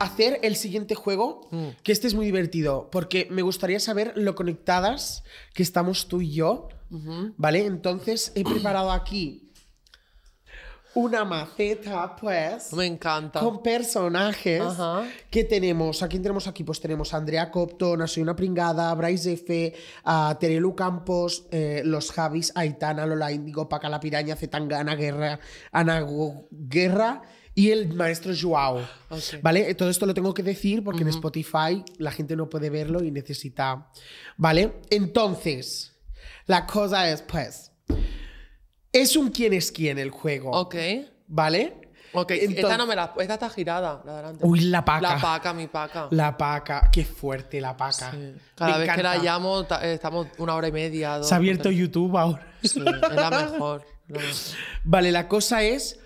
hacer el siguiente juego, mm. que este es muy divertido, porque me gustaría saber lo conectadas que estamos tú y yo, ¿vale? Entonces he preparado aquí una maceta, pues. Me encanta. Con personajes que tenemos. ¿A quién tenemos aquí? Pues tenemos a Andrea Copton, a Soy una pringada, a Bryce F, a Terelu Campos, eh, los Javis, Aitana, Lola Indigo Paca la Piraña, Zetangana, Guerra, Ana Guerra y el maestro Joao. ¿Vale? Todo esto lo tengo que decir porque en Spotify la gente no puede verlo y necesita. ¿Vale? Entonces, la cosa es, pues. Es un quién es quién el juego. Ok. ¿Vale? Ok, esta no me la. Esta está girada, la Uy, la paca. La paca, mi paca. La paca, qué fuerte la paca. Cada vez que la llamo, eh, estamos una hora y media. Se ha abierto YouTube ahora. es la mejor. Vale, la cosa es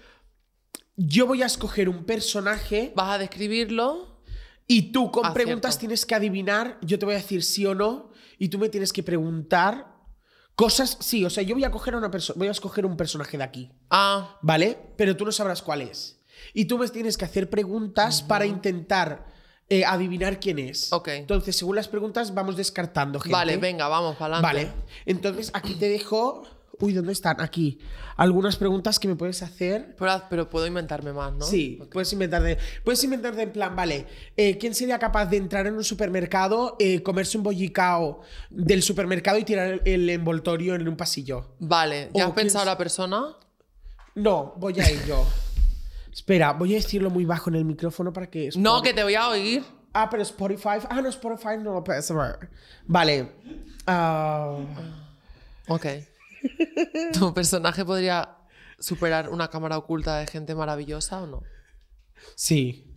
yo voy a escoger un personaje. Vas a describirlo. Y tú con ah, preguntas tienes que adivinar, yo te voy a decir sí o no, y tú me tienes que preguntar cosas, sí, o sea, yo voy a una persona, voy a escoger un personaje de aquí. Ah. ¿Vale? Pero tú no sabrás cuál es. Y tú me tienes que hacer preguntas para intentar eh, adivinar quién es. Ok. Entonces, según las preguntas, vamos descartando gente. Vale, venga, vamos, para adelante. Vale. Entonces, aquí te dejo Uy, ¿dónde están? Aquí. Algunas preguntas que me puedes hacer. Pero, puedo inventarme más, ¿no? Sí, puedes inventarte. Puedes inventarte en plan, vale, eh, ¿quién sería capaz de entrar en un supermercado, eh, comerse un bollicao del supermercado y tirar el envoltorio en un pasillo? Vale, ¿ya has pensado la persona? No, voy a ir yo. Espera, voy a decirlo muy bajo en el micrófono para que... No, que te voy a oír. Ah, pero Spotify... Ah, no, Spotify no lo Vale. Ah. Ok. ¿Tu personaje podría superar una cámara oculta de gente maravillosa o no? Sí.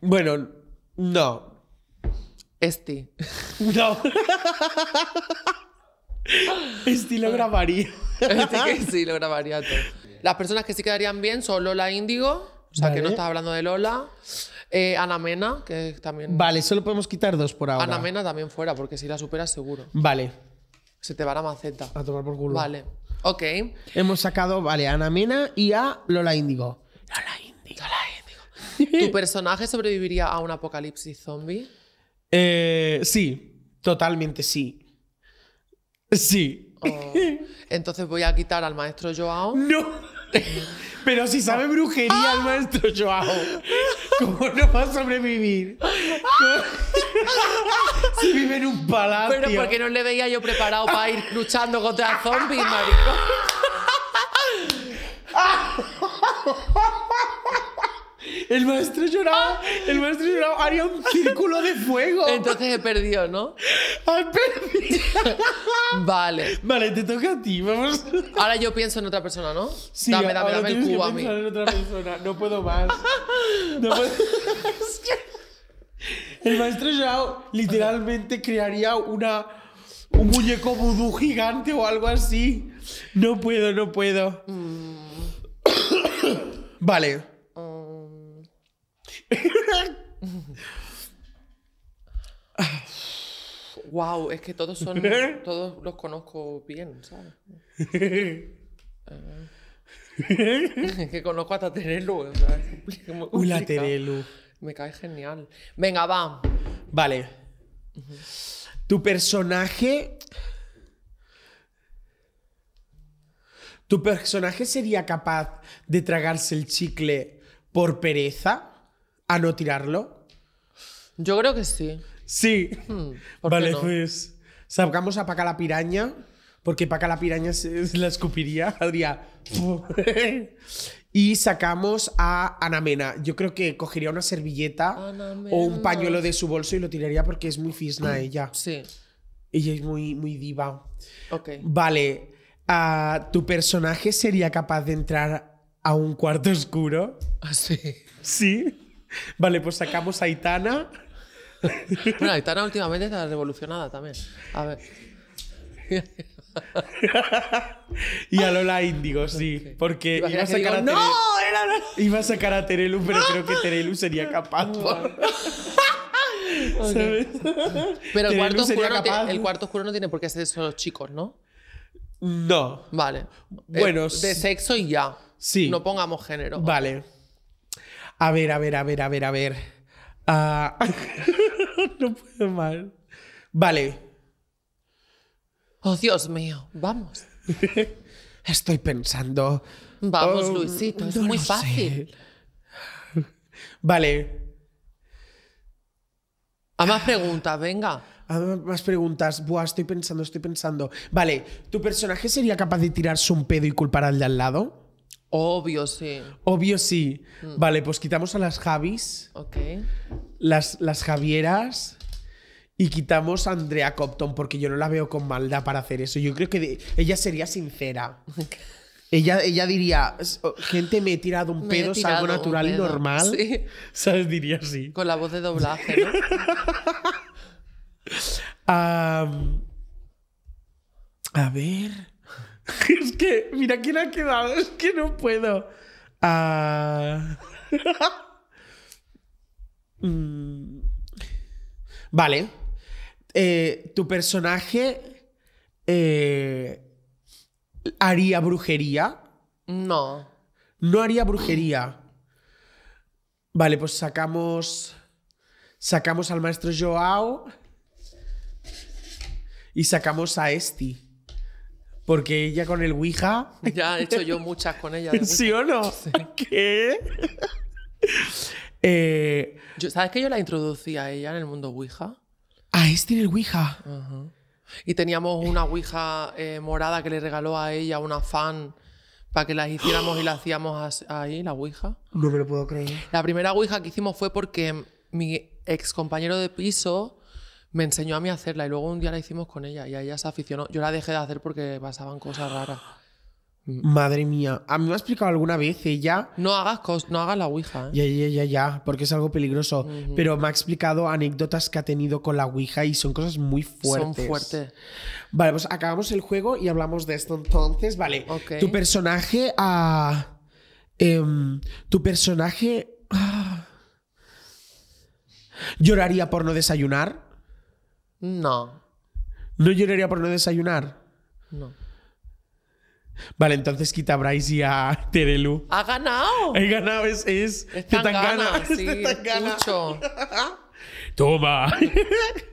Bueno, no. Este. No. Esti lo grabaría. Esti que sí lo grabaría todo. Las personas que sí quedarían bien son Lola e Índigo. O sea, que no estás hablando de Lola. Eh, Ana Mena, que también. Vale, solo podemos quitar dos por ahora. Ana Mena también fuera, porque si la superas, seguro. Vale. Se te va la maceta. A tomar por culo. Vale. Ok. Hemos sacado, vale, a Ana Mena y a Lola Índigo. Lola Índigo. Lola Índigo. ¿Tu personaje sobreviviría a un apocalipsis zombie? Eh, sí, totalmente sí. Sí. Oh. Entonces voy a quitar al maestro Joao. No. Pero si sabe brujería el maestro Joao, ¿cómo no va a sobrevivir? Si vive en un palacio. Pero porque no le veía yo preparado para ir luchando contra zombies, marico El maestro lloraba, el maestro lloraba, haría un círculo de fuego. Entonces se perdió ¿no? vale. Vale, te toca a ti, vamos. Ahora yo pienso en otra persona, ¿no? Sí, dame, dame, dame el cubo a mí. En otra persona. No puedo más. No puedo. El maestro Yao literalmente crearía una, un muñeco vudú gigante o algo así. No puedo, no puedo. Mm. vale. wow, um. es que todos son. Todos los conozco bien, ¿sabes? Eh. es que conozco hasta Terelu. O me cae genial. Venga, va. Vale. Tu personaje. ¿Tu personaje sería capaz de tragarse el chicle por pereza a no tirarlo? Yo creo que sí. Sí. Hmm, vale, pues. Sacamos a Paca la piraña, porque Paca la piraña se, la escupiría. Adrián. Y sacamos a Anamena Yo creo que cogería una servilleta o un pañuelo de su bolso y lo tiraría porque es muy fisna mm, ella. Sí. Ella es muy, muy diva. Ok. Vale. Ah, ¿Tu personaje sería capaz de entrar a un cuarto oscuro? Ah, sí. Sí. Vale, pues sacamos a Aitana. bueno, Aitana últimamente está revolucionada también. A ver. y a Lola Índigo, sí. Porque iba a, sacar a, Terelu, pero creo que Terelu sería capaz. Pero el cuarto, oscuro no tiene, el cuarto oscuro no tiene por qué ser solo chicos, ¿no? No. Vale. Bueno. Eh, de sexo y ya. Sí. No pongamos género. Vale. A ver, a ver, a ver, a ver, a ver. Ah, no puedo mal. Vale. Oh, Dios mío, vamos. Estoy pensando. Vamos, oh, Luisito, es muy fácil. Vale. A más preguntas, venga. A más preguntas. Buah, estoy pensando, estoy pensando. Vale, ¿tu personaje sería capaz de tirarse un pedo y culpar al de al lado? Obvio sí. Obvio sí. Mm. Vale, pues quitamos a las Javis. Ok. Las, las Javieras. Y quitamos a Andrea Copton porque yo no la veo con maldad para hacer eso. Yo creo que ella sería sincera. Ella, ella diría, oh, gente me he tirado un pedo, es algo natural y normal. ¿Sabes? Diría así. Con la voz de doblaje, ¿no? a ver. es que, mira quién ha quedado, es que no puedo. Ah. Mm. Vale. Eh, tu personaje eh, haría brujería. No. No haría brujería. Vale, pues sacamos. Sacamos al maestro Joao. Y sacamos a Esti. Porque ella con el Ouija. Ya he hecho yo muchas con ella. ¿Sí o no? ¿Qué? Eh, ¿Sabes que yo la introducí a ella en el mundo Ouija? este tiene el Ouija. Y teníamos una Ouija eh, morada que le regaló a ella una fan para que las hiciéramos y la hacíamos ahí, la Ouija. No me lo puedo creer. La primera Ouija que hicimos fue porque mi ex compañero de piso me enseñó a mí a hacerla y luego un día la hicimos con ella y a ella se aficionó. Yo la dejé de hacer porque pasaban cosas raras. Madre mía, a mí me ha explicado alguna vez ella. No hagas, no hagas la Ouija. ¿eh? Ya, ya, ya, ya, porque es algo peligroso. Pero me ha explicado anécdotas que ha tenido con la Ouija y son cosas muy fuertes. Son fuertes. Vale, pues acabamos el juego y hablamos de esto entonces. Vale, tu personaje. Ah, em, tu personaje. Ah, lloraría por no desayunar? No. Vale, entonces quita a Bryce y a Terelu. ¡Ha ganado! He ganado, es. Es, es tan gana, sí, Toma.